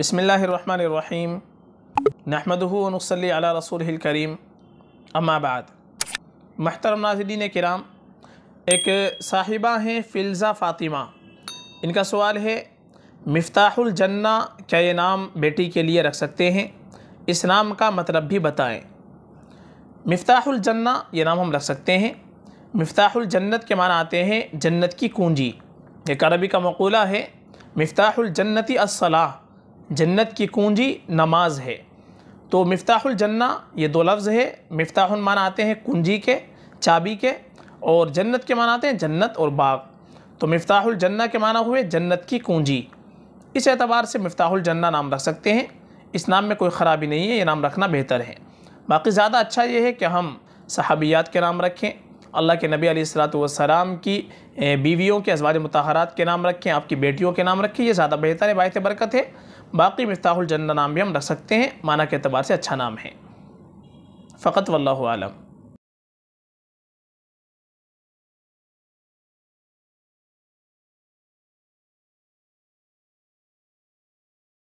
बसमीम नहमदनसली अला रसूल करीम अम्माबाद महतरम नाजरीन कराम एक साहिबा हैं फिल्ज़ा फ़ातिमा इनका सवाल है मफ्ताहुल जन्ना क्या ये नाम बेटी के लिए रख सकते हैं इस नाम का मतलब भी बताएं मफ्ताहुल जन्ना ये नाम हम रख सकते हैं मफ्ताहुल जन्नत के माना आते हैं जन्नत की कुंजी एक अरबी का मकूला है मफ्ताहुल जन्नति असलाह जन्नत की कुंजी नमाज है तो मफ्ताहुल जन्ना ये दो लफ्ज़ है मफ्ताहुल माना आते हैं कुंजी के चाबी के और जन्नत के माना आते हैं जन्नत और बाग तो मफ्ताहुल जन्ना के माना हुए जन्नत की कुंजी इस एतबार से मफ्ताहुल जन्ना नाम रख सकते हैं इस नाम में कोई ख़राबी नहीं है ये नाम रखना बेहतर है बाकी ज़्यादा अच्छा ये है कि हम सहाबियात के नाम रखें अल्लाह के नबी सलाम की बीवियों के अजवाज मतहरात के नाम रखें आपकी बेटियों के नाम रखें ये ज़्यादा बेहतर है बायत बरकत है बाकी मफ्ताहुल जन्ना नाम भी हम रख सकते हैं माना के अतबार से अच्छा नाम है फ़कत वल्लम